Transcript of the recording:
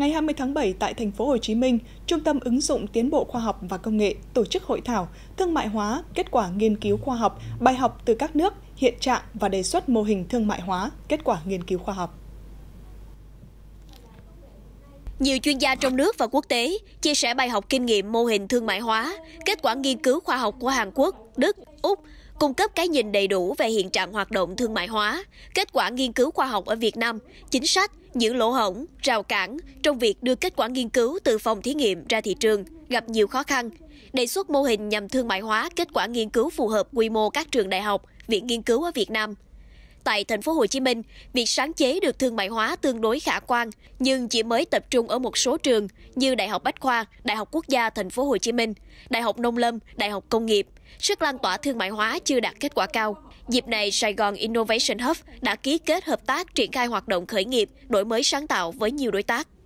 ngày 20 tháng 7 tại thành phố Hồ Chí Minh, Trung tâm ứng dụng tiến bộ khoa học và công nghệ tổ chức hội thảo thương mại hóa, kết quả nghiên cứu khoa học, bài học từ các nước, hiện trạng và đề xuất mô hình thương mại hóa, kết quả nghiên cứu khoa học. Nhiều chuyên gia trong nước và quốc tế chia sẻ bài học kinh nghiệm mô hình thương mại hóa, kết quả nghiên cứu khoa học của Hàn Quốc, Đức, Úc cung cấp cái nhìn đầy đủ về hiện trạng hoạt động thương mại hóa, kết quả nghiên cứu khoa học ở Việt Nam, chính sách, những lỗ hổng, rào cản trong việc đưa kết quả nghiên cứu từ phòng thí nghiệm ra thị trường gặp nhiều khó khăn. Đề xuất mô hình nhằm thương mại hóa kết quả nghiên cứu phù hợp quy mô các trường đại học, viện nghiên cứu ở Việt Nam. Tại thành phố Hồ Chí Minh, việc sáng chế được thương mại hóa tương đối khả quan, nhưng chỉ mới tập trung ở một số trường như Đại học Bách khoa, Đại học Quốc gia Thành phố Hồ Chí Minh, Đại học Nông lâm, Đại học Công nghiệp. Sức lan tỏa thương mại hóa chưa đạt kết quả cao. Dịp này, Sài Gòn Innovation Hub đã ký kết hợp tác triển khai hoạt động khởi nghiệp, đổi mới sáng tạo với nhiều đối tác.